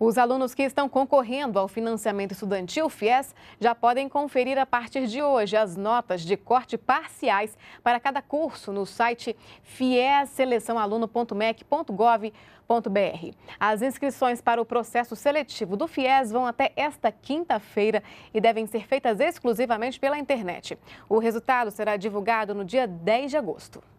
Os alunos que estão concorrendo ao financiamento estudantil FIES já podem conferir a partir de hoje as notas de corte parciais para cada curso no site fiesseleçãoaluno.mec.gov.br. As inscrições para o processo seletivo do FIES vão até esta quinta-feira e devem ser feitas exclusivamente pela internet. O resultado será divulgado no dia 10 de agosto.